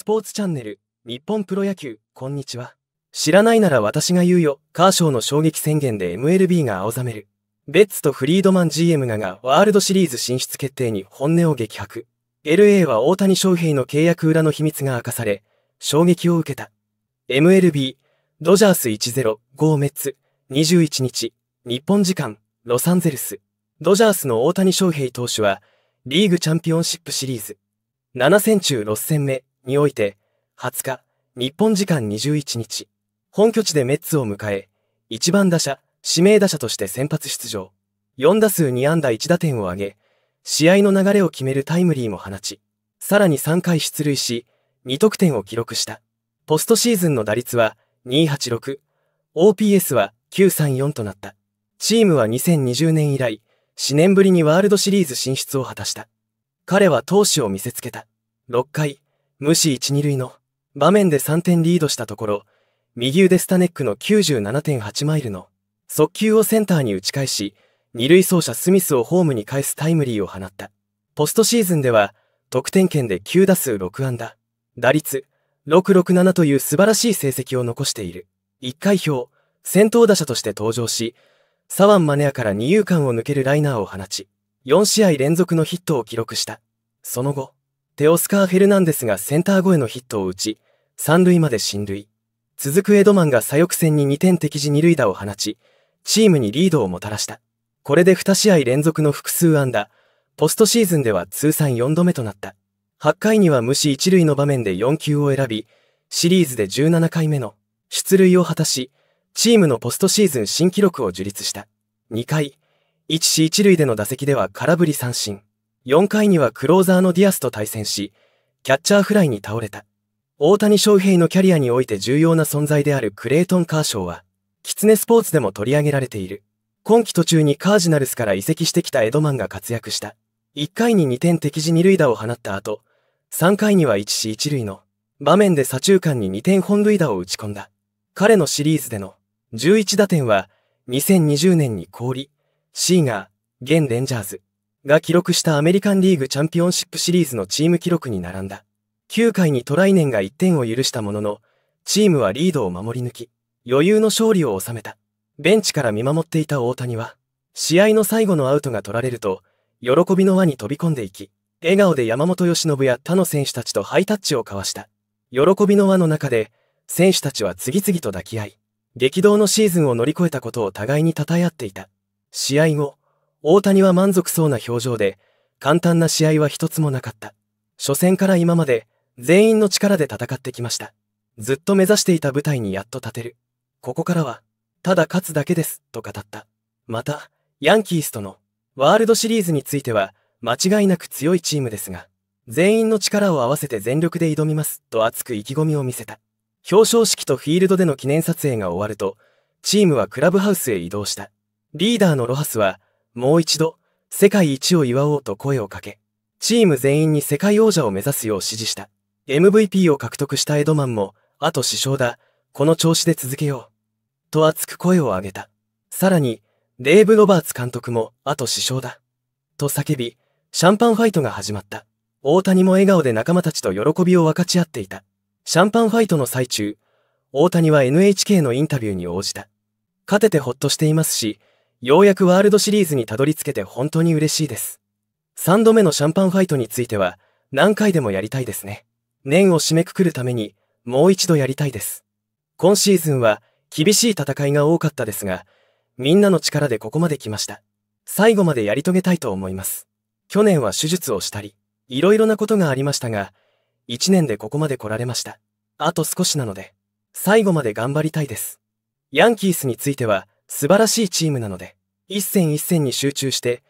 スポーツチャンネル、日本プロ野球、こんにちは。知らないなら私が言うよ、カーショーの衝撃宣言で MLB が青ざめる。ベッツとフリードマン GM ががワールドシリーズ進出決定に本音を激白。LA は大谷翔平の契約裏の秘密が明かされ、衝撃を受けた。MLB、ドジャース1-0、5メッツ、21日、日本時間、ロサンゼルス。ドジャースの大谷翔平投手は、リーグチャンピオンシップシリーズ、7戦中6戦目、において、20日、日本時間21日、本拠地でメッツを迎え、1番打者、指名打者として先発出場。4打数2安打1打点を挙げ、試合の流れを決めるタイムリーも放ち、さらに3回出塁し、2得点を記録した。ポストシーズンの打率は286、OPS は934となった。チームは2020年以来、4年ぶりにワールドシリーズ進出を果たした。彼は闘志を見せつけた。6回、無視一二塁の場面で3点リードしたところ、右腕スタネックの97.8マイルの速球をセンターに打ち返し、二塁走者スミスをホームに返すタイムリーを放った。ポストシーズンでは、得点圏で9打数6安打、打率667という素晴らしい成績を残している。1回表、先頭打者として登場し、サワンマネアから二遊間を抜けるライナーを放ち、4試合連続のヒットを記録した。その後、テオスカー・フェルナンデスがセンター越えのヒットを打ち、三塁まで進塁。続くエドマンが左翼線に2点敵時二塁打を放ち、チームにリードをもたらした。これで2試合連続の複数安打、ポストシーズンでは通算4度目となった。8回には無視一塁の場面で4球を選び、シリーズで17回目の出塁を果たし、チームのポストシーズン新記録を樹立した。2回、1死一塁での打席では空振り三振。4回にはクローザーのディアスと対戦し、キャッチャーフライに倒れた。大谷翔平のキャリアにおいて重要な存在であるクレイトン・カーショーは、キツネスポーツでも取り上げられている。今季途中にカージナルスから移籍してきたエドマンが活躍した。1回に2点敵時2塁打を放った後、3回には1死1塁の場面で左中間に2点本塁打を打ち込んだ。彼のシリーズでの11打点は2020年に氷、シーガー、現レンジャーズ、が記録したアメリカンリーグチャンピオンシップシリーズのチーム記録に並んだ。9回にトライネンが1点を許したものの、チームはリードを守り抜き、余裕の勝利を収めた。ベンチから見守っていた大谷は、試合の最後のアウトが取られると、喜びの輪に飛び込んでいき、笑顔で山本由伸や他の選手たちとハイタッチを交わした。喜びの輪の中で、選手たちは次々と抱き合い、激動のシーズンを乗り越えたことを互いに称え合っていた。試合後、大谷は満足そうな表情で、簡単な試合は一つもなかった。初戦から今まで、全員の力で戦ってきました。ずっと目指していた舞台にやっと立てる。ここからは、ただ勝つだけです、と語った。また、ヤンキースとの、ワールドシリーズについては、間違いなく強いチームですが、全員の力を合わせて全力で挑みます、と熱く意気込みを見せた。表彰式とフィールドでの記念撮影が終わると、チームはクラブハウスへ移動した。リーダーのロハスは、もう一度、世界一を祝おうと声をかけ、チーム全員に世界王者を目指すよう指示した。MVP を獲得したエドマンも、あと師匠だ、この調子で続けよう。と熱く声を上げた。さらに、デーブ・ロバーツ監督も、あと師匠だ。と叫び、シャンパンファイトが始まった。大谷も笑顔で仲間たちと喜びを分かち合っていた。シャンパンファイトの最中、大谷は NHK のインタビューに応じた。勝ててほっとしていますし、ようやくワールドシリーズにたどり着けて本当に嬉しいです。3度目のシャンパンファイトについては、何回でもやりたいですね。年を締めくくるために、もう一度やりたいです。今シーズンは、厳しい戦いが多かったですが、みんなの力でここまで来ました。最後までやり遂げたいと思います。去年は手術をしたり、いろいろなことがありましたが、一年でここまで来られました。あと少しなので、最後まで頑張りたいです。ヤンキースについては、素晴らしいチームなので、一戦一戦に集中して、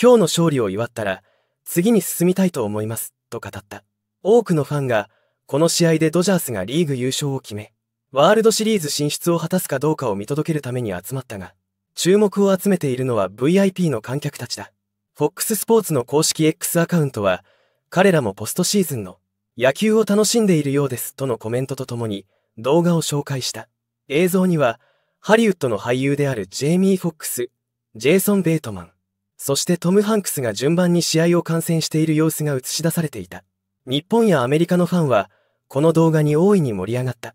今日の勝利を祝ったら、次に進みたいと思います、と語った。多くのファンが、この試合でドジャースがリーグ優勝を決め、ワールドシリーズ進出を果たすかどうかを見届けるために集まったが、注目を集めているのは VIP の観客たちだ。FOX スポーツの公式 X アカウントは、彼らもポストシーズンの野球を楽しんでいるようですとのコメントとともに動画を紹介した。映像にはハリウッドの俳優であるジェイミー・フォックス、ジェイソン・ベートマン、そしてトム・ハンクスが順番に試合を観戦している様子が映し出されていた。日本やアメリカのファンは、この動画に大いに盛り上がった。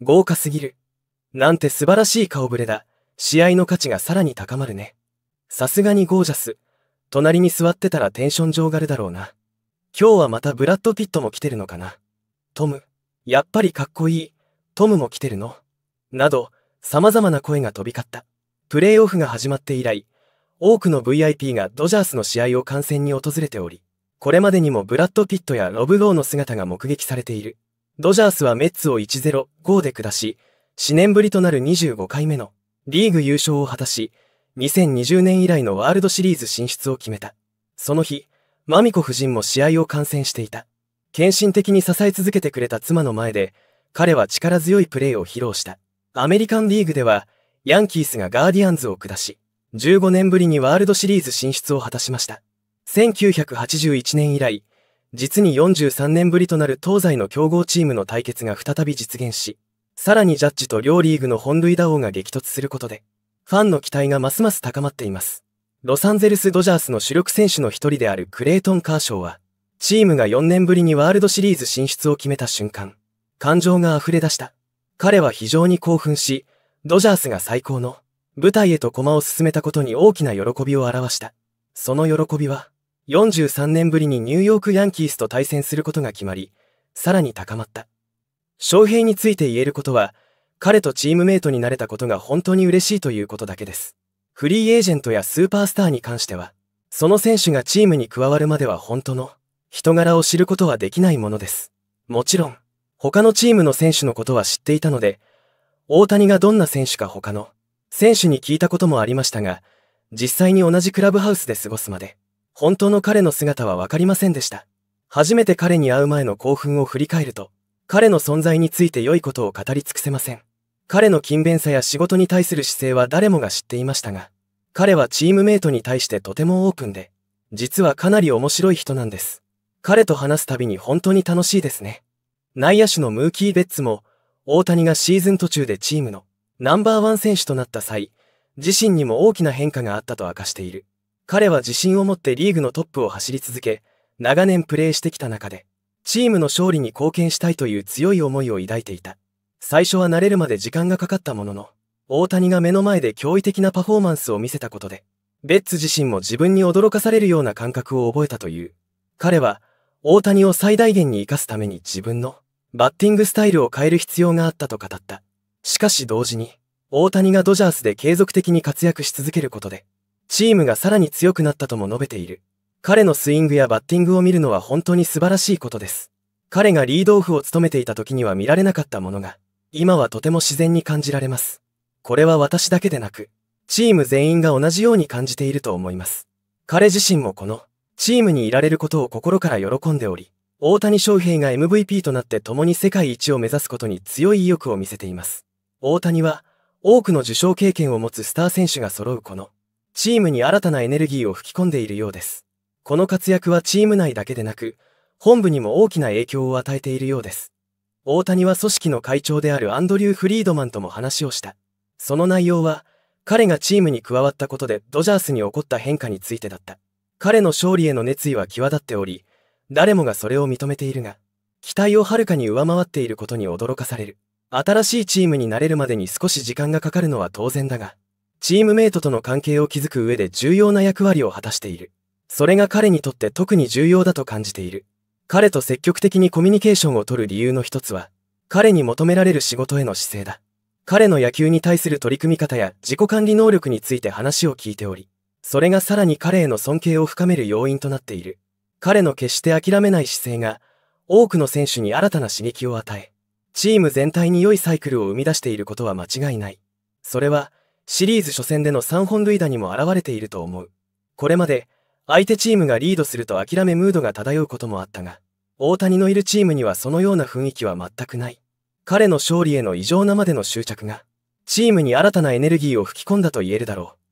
豪華すぎる。なんて素晴らしい顔ぶれだ。試合の価値がさらに高まるね。さすがにゴージャス。隣に座ってたらテンション上がるだろうな。今日はまたブラッド・ピットも来てるのかな。トム、やっぱりかっこいい。トムも来てるのなど、様々な声が飛び交った。プレーオフが始まって以来、多くの VIP がドジャースの試合を観戦に訪れており、これまでにもブラッド・ピットやロブ・ローの姿が目撃されている。ドジャースはメッツを1-0、5で下し、4年ぶりとなる25回目のリーグ優勝を果たし、2020年以来のワールドシリーズ進出を決めた。その日、マミコ夫人も試合を観戦していた。献身的に支え続けてくれた妻の前で、彼は力強いプレーを披露した。アメリカンリーグでは、ヤンキースがガーディアンズを下し、15年ぶりにワールドシリーズ進出を果たしました。1981年以来、実に43年ぶりとなる東西の強豪チームの対決が再び実現し、さらにジャッジと両リーグの本塁打王が激突することで、ファンの期待がますます高まっています。ロサンゼルス・ドジャースの主力選手の一人であるクレイトン・カーショーは、チームが4年ぶりにワールドシリーズ進出を決めた瞬間、感情が溢れ出した。彼は非常に興奮し、ドジャースが最高の舞台へと駒を進めたことに大きな喜びを表した。その喜びは、43年ぶりにニューヨークヤンキースと対戦することが決まり、さらに高まった。翔平について言えることは、彼とチームメイトになれたことが本当に嬉しいということだけです。フリーエージェントやスーパースターに関しては、その選手がチームに加わるまでは本当の人柄を知ることはできないものです。もちろん、他のチームの選手のことは知っていたので、大谷がどんな選手か他の選手に聞いたこともありましたが、実際に同じクラブハウスで過ごすまで、本当の彼の姿はわかりませんでした。初めて彼に会う前の興奮を振り返ると、彼の存在について良いことを語り尽くせません。彼の勤勉さや仕事に対する姿勢は誰もが知っていましたが、彼はチームメイトに対してとてもオープンで、実はかなり面白い人なんです。彼と話すたびに本当に楽しいですね。内野手のムーキー・ベッツも、大谷がシーズン途中でチームのナンバーワン選手となった際、自身にも大きな変化があったと明かしている。彼は自信を持ってリーグのトップを走り続け、長年プレーしてきた中で、チームの勝利に貢献したいという強い思いを抱いていた。最初は慣れるまで時間がかかったものの、大谷が目の前で驚異的なパフォーマンスを見せたことで、ベッツ自身も自分に驚かされるような感覚を覚えたという。彼は、大谷を最大限に活かすために自分のバッティングスタイルを変える必要があったと語った。しかし同時に、大谷がドジャースで継続的に活躍し続けることで、チームがさらに強くなったとも述べている。彼のスイングやバッティングを見るのは本当に素晴らしいことです。彼がリードオフを務めていた時には見られなかったものが、今はとても自然に感じられます。これは私だけでなく、チーム全員が同じように感じていると思います。彼自身もこの、チームにいられることを心から喜んでおり、大谷翔平が MVP となって共に世界一を目指すことに強い意欲を見せています。大谷は、多くの受賞経験を持つスター選手が揃うこの、チームに新たなエネルギーを吹き込んでいるようです。この活躍はチーム内だけでなく、本部にも大きな影響を与えているようです。大谷は組織の会長であるアンドリュー・フリードマンとも話をした。その内容は、彼がチームに加わったことでドジャースに起こった変化についてだった。彼の勝利への熱意は際立っており、誰もがそれを認めているが、期待をはるかに上回っていることに驚かされる。新しいチームになれるまでに少し時間がかかるのは当然だが、チームメイトとの関係を築く上で重要な役割を果たしている。それが彼にとって特に重要だと感じている。彼と積極的にコミュニケーションを取る理由の一つは、彼に求められる仕事への姿勢だ。彼の野球に対する取り組み方や自己管理能力について話を聞いており、それがさらに彼への尊敬を深める要因となっている。彼の決して諦めない姿勢が、多くの選手に新たな刺激を与え、チーム全体に良いサイクルを生み出していることは間違いない。それは、シリーズ初戦での3本塁打にも現れていると思う。これまで、相手チームがリードすると諦めムードが漂うこともあったが、大谷のいるチームにはそのような雰囲気は全くない。彼の勝利への異常なまでの執着が、チームに新たなエネルギーを吹き込んだと言えるだろう。